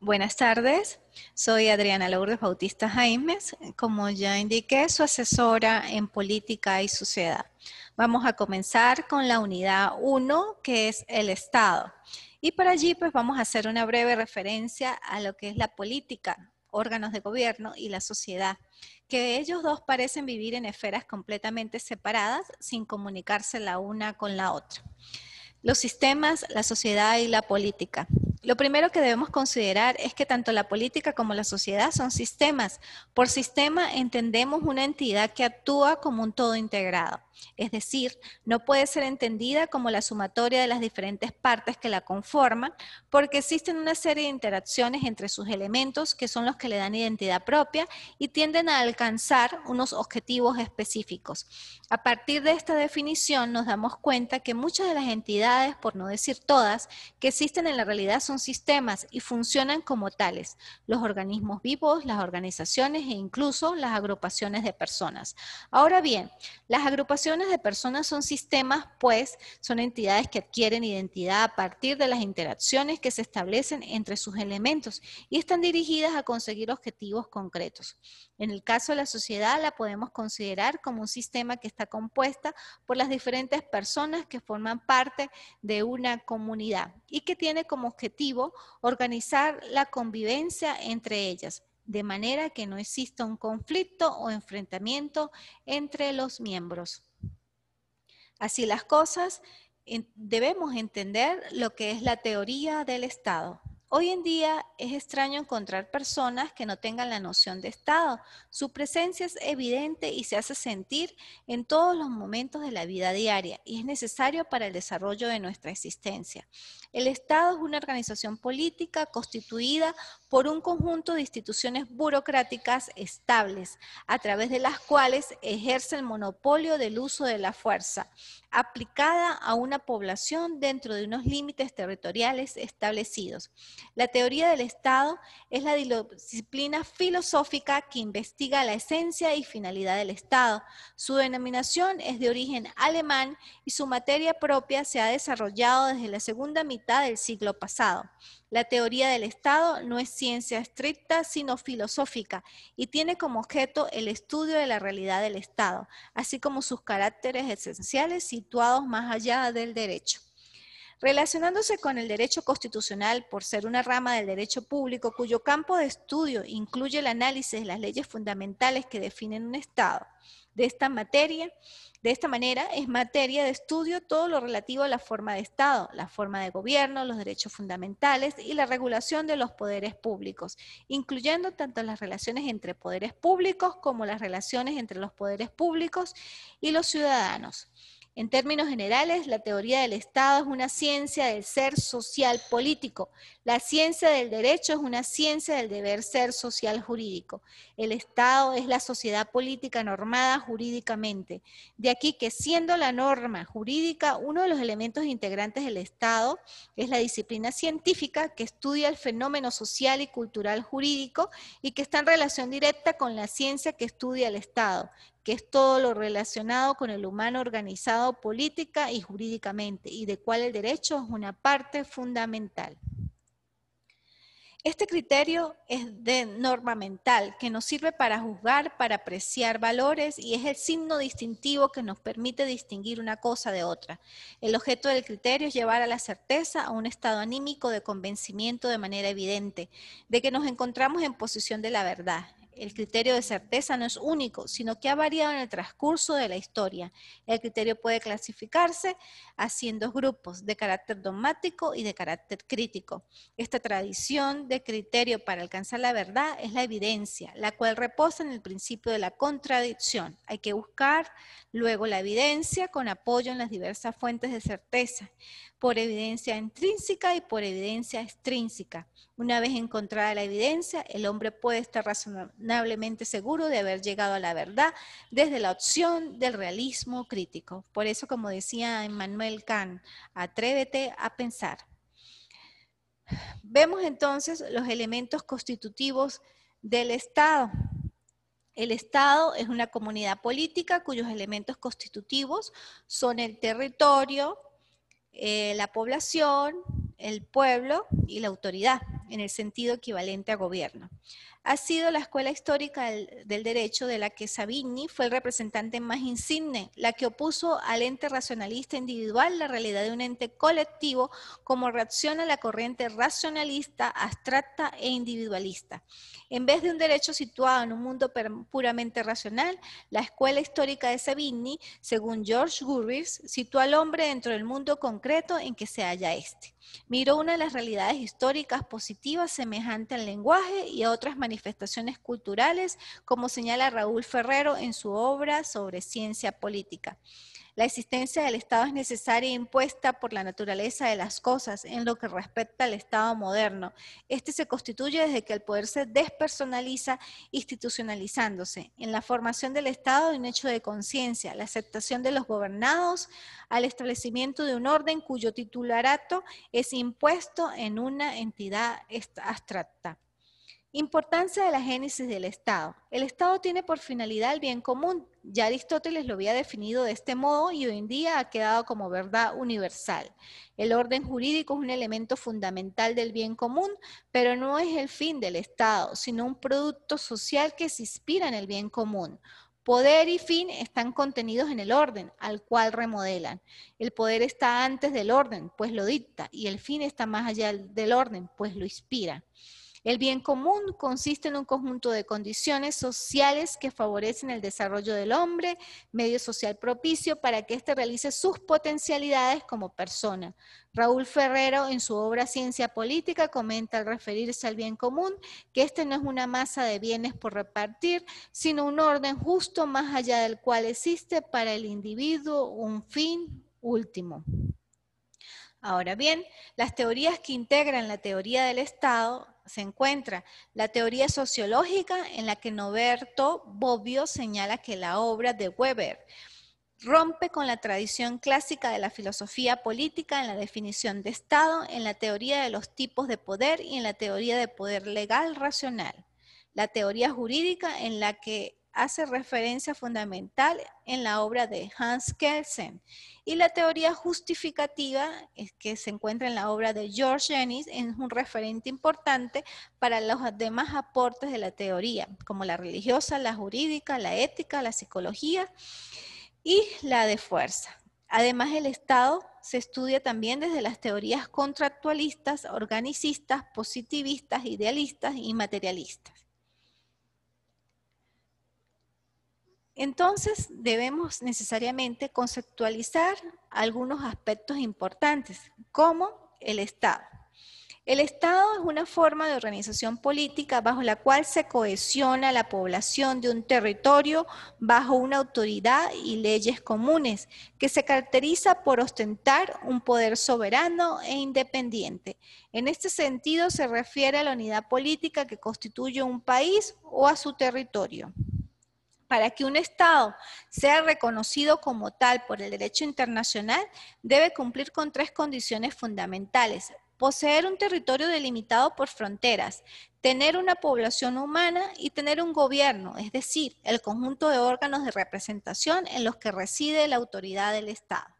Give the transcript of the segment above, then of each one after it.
Buenas tardes, soy Adriana Lourdes Bautista Jaimes, como ya indiqué, su asesora en política y sociedad. Vamos a comenzar con la unidad 1, que es el Estado. Y para allí pues vamos a hacer una breve referencia a lo que es la política, órganos de gobierno y la sociedad, que ellos dos parecen vivir en esferas completamente separadas sin comunicarse la una con la otra los sistemas, la sociedad y la política. Lo primero que debemos considerar es que tanto la política como la sociedad son sistemas. Por sistema entendemos una entidad que actúa como un todo integrado es decir, no puede ser entendida como la sumatoria de las diferentes partes que la conforman, porque existen una serie de interacciones entre sus elementos que son los que le dan identidad propia y tienden a alcanzar unos objetivos específicos. A partir de esta definición nos damos cuenta que muchas de las entidades, por no decir todas, que existen en la realidad son sistemas y funcionan como tales, los organismos vivos, las organizaciones e incluso las agrupaciones de personas. Ahora bien, las agrupaciones de personas son sistemas, pues son entidades que adquieren identidad a partir de las interacciones que se establecen entre sus elementos y están dirigidas a conseguir objetivos concretos. En el caso de la sociedad la podemos considerar como un sistema que está compuesta por las diferentes personas que forman parte de una comunidad y que tiene como objetivo organizar la convivencia entre ellas de manera que no exista un conflicto o enfrentamiento entre los miembros. Así las cosas, debemos entender lo que es la teoría del Estado. Hoy en día es extraño encontrar personas que no tengan la noción de Estado. Su presencia es evidente y se hace sentir en todos los momentos de la vida diaria y es necesario para el desarrollo de nuestra existencia. El Estado es una organización política constituida por un conjunto de instituciones burocráticas estables, a través de las cuales ejerce el monopolio del uso de la fuerza, aplicada a una población dentro de unos límites territoriales establecidos. La teoría del Estado es la disciplina filosófica que investiga la esencia y finalidad del Estado. Su denominación es de origen alemán y su materia propia se ha desarrollado desde la segunda mitad del siglo pasado. La teoría del Estado no es ciencia estricta, sino filosófica, y tiene como objeto el estudio de la realidad del Estado, así como sus caracteres esenciales situados más allá del derecho. Relacionándose con el derecho constitucional por ser una rama del derecho público cuyo campo de estudio incluye el análisis de las leyes fundamentales que definen un Estado, de esta materia. De esta manera es materia de estudio todo lo relativo a la forma de Estado, la forma de gobierno, los derechos fundamentales y la regulación de los poderes públicos, incluyendo tanto las relaciones entre poderes públicos como las relaciones entre los poderes públicos y los ciudadanos. En términos generales, la teoría del Estado es una ciencia del ser social político. La ciencia del derecho es una ciencia del deber ser social jurídico. El Estado es la sociedad política normada jurídicamente. De aquí que siendo la norma jurídica, uno de los elementos integrantes del Estado es la disciplina científica que estudia el fenómeno social y cultural jurídico y que está en relación directa con la ciencia que estudia el Estado, que es todo lo relacionado con el humano organizado política y jurídicamente, y de cual el derecho es una parte fundamental. Este criterio es de norma mental, que nos sirve para juzgar, para apreciar valores y es el signo distintivo que nos permite distinguir una cosa de otra. El objeto del criterio es llevar a la certeza a un estado anímico de convencimiento de manera evidente, de que nos encontramos en posición de la verdad el criterio de certeza no es único, sino que ha variado en el transcurso de la historia. El criterio puede clasificarse así en dos grupos, de carácter dogmático y de carácter crítico. Esta tradición de criterio para alcanzar la verdad es la evidencia, la cual reposa en el principio de la contradicción. Hay que buscar luego la evidencia con apoyo en las diversas fuentes de certeza, por evidencia intrínseca y por evidencia extrínseca. Una vez encontrada la evidencia, el hombre puede estar razonablemente seguro de haber llegado a la verdad desde la opción del realismo crítico. Por eso, como decía Emmanuel Kant, atrévete a pensar. Vemos entonces los elementos constitutivos del Estado. El Estado es una comunidad política cuyos elementos constitutivos son el territorio, eh, la población, el pueblo y la autoridad en el sentido equivalente a gobierno. Ha sido la escuela histórica del, derecho de la que Savigny fue el representante más insigne, la que opuso al ente racionalista individual la realidad de un ente colectivo como reacción a la corriente racionalista, abstracta e individualista. En vez de un derecho situado en un mundo puramente racional, la escuela histórica de Savigny, según George Gurris, sitúa al hombre dentro del mundo concreto en que se halla este. Miró una de las realidades históricas positivas semejante al lenguaje y a otras manifestaciones culturales, como señala Raúl Ferrero en su obra sobre ciencia política. La existencia del Estado es necesaria e impuesta por la naturaleza de las cosas en lo que respecta al Estado moderno. Este se constituye desde que el poder se despersonaliza institucionalizándose en la formación del Estado hay un hecho de conciencia, la aceptación de los gobernados al establecimiento de un orden cuyo titularato es impuesto en una entidad abstracta. Importancia de la génesis del Estado. El Estado tiene por finalidad el bien común. Ya Aristóteles lo había definido de este modo y hoy en día ha quedado como verdad universal. El orden jurídico es un elemento fundamental del bien común, pero no es el fin del Estado, sino un producto social que se inspira en el bien común. Poder y fin están contenidos en el orden al cual remodelan. El poder está antes del orden, pues lo dicta, y el fin está más allá del orden, pues lo inspira. El bien común consiste en un conjunto de condiciones sociales que favorecen el desarrollo del hombre, medio social propicio para que éste realice sus potencialidades como persona. Raúl Ferrero en su obra Ciencia Política comenta al referirse al bien común que este no es una masa de bienes por repartir, sino un orden justo más allá del cual existe para el individuo un fin último. Ahora bien, las teorías que integran la teoría del Estado se encuentra la teoría sociológica en la que Noberto Bobbio señala que la obra de Weber rompe con la tradición clásica de la filosofía política en la definición de Estado, en la teoría de los tipos de poder y en la teoría de poder legal racional. La teoría jurídica en la que hace referencia fundamental en la obra de Hans Kelsen. Y la teoría justificativa que se encuentra en la obra de George Ennis es un referente importante para los demás aportes de la teoría, como la religiosa, la jurídica, la ética, la psicología y la de fuerza. Además, el Estado se estudia también desde las teorías contractualistas, organicistas, positivistas, idealistas y materialistas. Entonces, debemos necesariamente conceptualizar algunos aspectos importantes, como el Estado. El Estado es una forma de organización política bajo la cual se cohesiona la población de un territorio bajo una autoridad y leyes comunes, que se caracteriza por ostentar un poder soberano e independiente. En este sentido se refiere a la unidad política que constituye un país o a su territorio. Para que un Estado sea reconocido como tal por el derecho internacional, debe cumplir con tres condiciones fundamentales. Poseer un territorio delimitado por fronteras, tener una población humana y tener un gobierno, es decir, el conjunto de órganos de representación en los que reside la autoridad del Estado.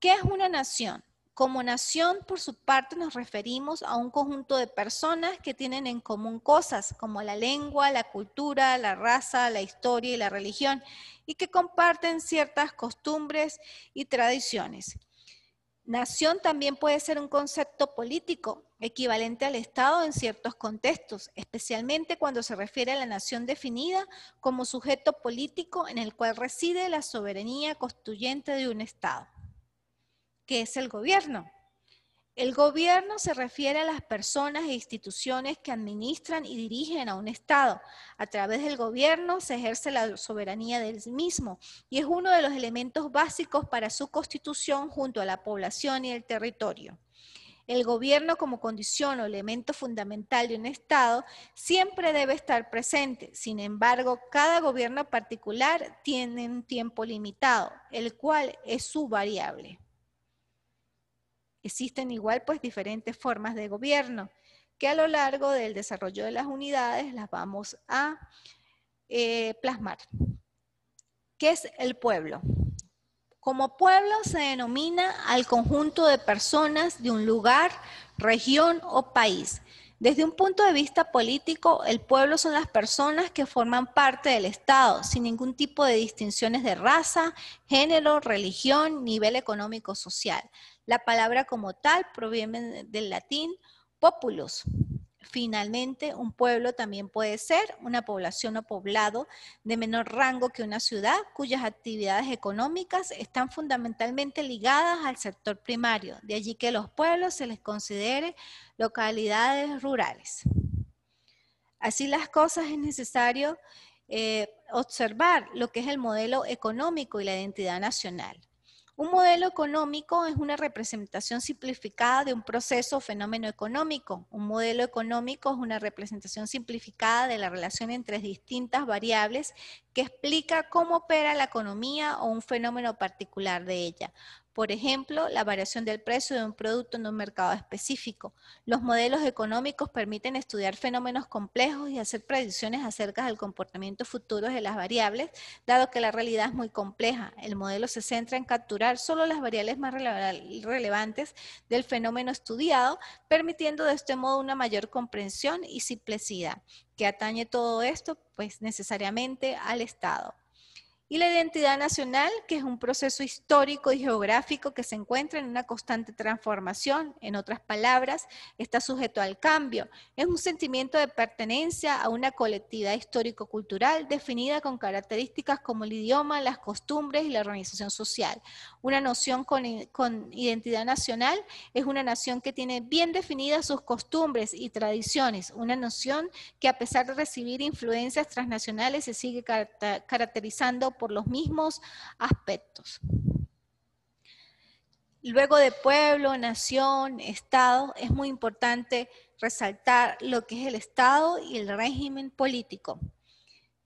¿Qué es una nación? Como nación, por su parte, nos referimos a un conjunto de personas que tienen en común cosas como la lengua, la cultura, la raza, la historia y la religión, y que comparten ciertas costumbres y tradiciones. Nación también puede ser un concepto político, equivalente al Estado en ciertos contextos, especialmente cuando se refiere a la nación definida como sujeto político en el cual reside la soberanía constituyente de un Estado. Qué es el gobierno. El gobierno se refiere a las personas e instituciones que administran y dirigen a un Estado. A través del gobierno se ejerce la soberanía del mismo y es uno de los elementos básicos para su constitución junto a la población y el territorio. El gobierno como condición o elemento fundamental de un Estado siempre debe estar presente. Sin embargo, cada gobierno particular tiene un tiempo limitado, el cual es su variable. Existen igual pues diferentes formas de gobierno que a lo largo del desarrollo de las unidades las vamos a eh, plasmar. ¿Qué es el pueblo? Como pueblo se denomina al conjunto de personas de un lugar, región o país. Desde un punto de vista político, el pueblo son las personas que forman parte del Estado, sin ningún tipo de distinciones de raza, género, religión, nivel económico, social. La palabra como tal proviene del latín populus. Finalmente, un pueblo también puede ser una población o poblado de menor rango que una ciudad cuyas actividades económicas están fundamentalmente ligadas al sector primario, de allí que los pueblos se les considere localidades rurales. Así las cosas es necesario eh, observar lo que es el modelo económico y la identidad nacional. Un modelo económico es una representación simplificada de un proceso o fenómeno económico. Un modelo económico es una representación simplificada de la relación entre distintas variables que explica cómo opera la economía o un fenómeno particular de ella. Por ejemplo, la variación del precio de un producto en un mercado específico. Los modelos económicos permiten estudiar fenómenos complejos y hacer predicciones acerca del comportamiento futuro de las variables, dado que la realidad es muy compleja. El modelo se centra en capturar solo las variables más relevantes del fenómeno estudiado, permitiendo de este modo una mayor comprensión y simplicidad. que atañe todo esto? Pues necesariamente al Estado y la identidad nacional, que es un proceso histórico y geográfico que se encuentra en una constante transformación, en otras palabras, está sujeto al cambio. Es un sentimiento de pertenencia a una colectividad histórico-cultural definida con características como el idioma, las costumbres y la organización social. Una noción con, identidad nacional es una nación que tiene bien definidas sus costumbres y tradiciones, una noción que a pesar de recibir influencias transnacionales se sigue caracterizando por los mismos aspectos. Luego de pueblo, nación, Estado, es muy importante resaltar lo que es el Estado y el régimen político.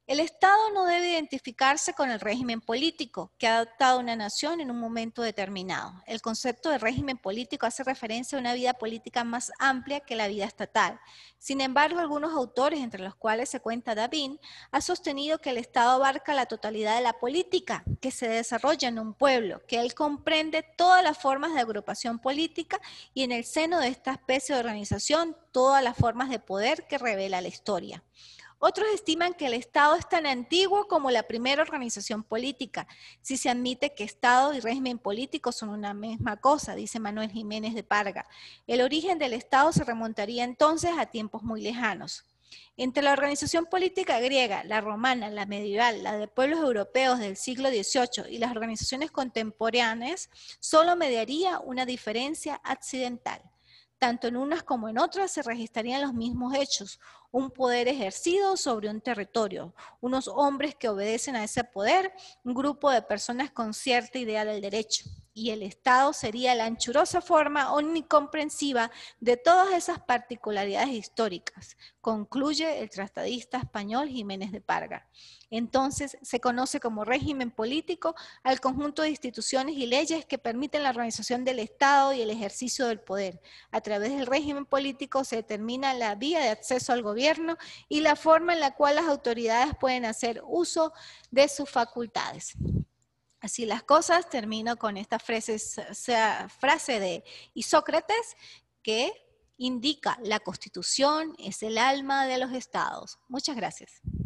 El Estado no debe identificarse con el régimen político que ha adoptado una nación en un momento determinado. El concepto de régimen político hace referencia a una vida política más amplia que la vida estatal. Sin embargo, algunos autores, entre los cuales se cuenta David, ha sostenido que el Estado abarca la totalidad de la política que se desarrolla en un pueblo, que él comprende todas las formas de agrupación política y en el seno de esta especie de organización todas las formas de poder que revela la historia. Otros estiman que el Estado es tan antiguo como la primera organización política, si se admite que Estado y régimen político son una misma cosa, dice Manuel Jiménez de Parga. El origen del Estado se remontaría entonces a tiempos muy lejanos. Entre la organización política griega, la romana, la medieval, la de pueblos europeos del siglo XVIII y las organizaciones contemporáneas, solo mediaría una diferencia accidental tanto en unas como en otras se registrarían los mismos hechos, un poder ejercido sobre un territorio, unos hombres que obedecen a ese poder, un grupo de personas con cierta idea del derecho. Y el Estado sería la anchurosa forma omnicomprensiva de todas esas particularidades históricas, concluye el tratadista español Jiménez de Parga. Entonces se conoce como régimen político al conjunto de instituciones y leyes que permiten la organización del Estado y el ejercicio del poder. A través del régimen político se determina la vía de acceso al gobierno y la forma en la cual las autoridades pueden hacer uso de sus facultades. Así las cosas, termino con esta frase, frase de Isócrates que indica la constitución es el alma de los estados. Muchas gracias.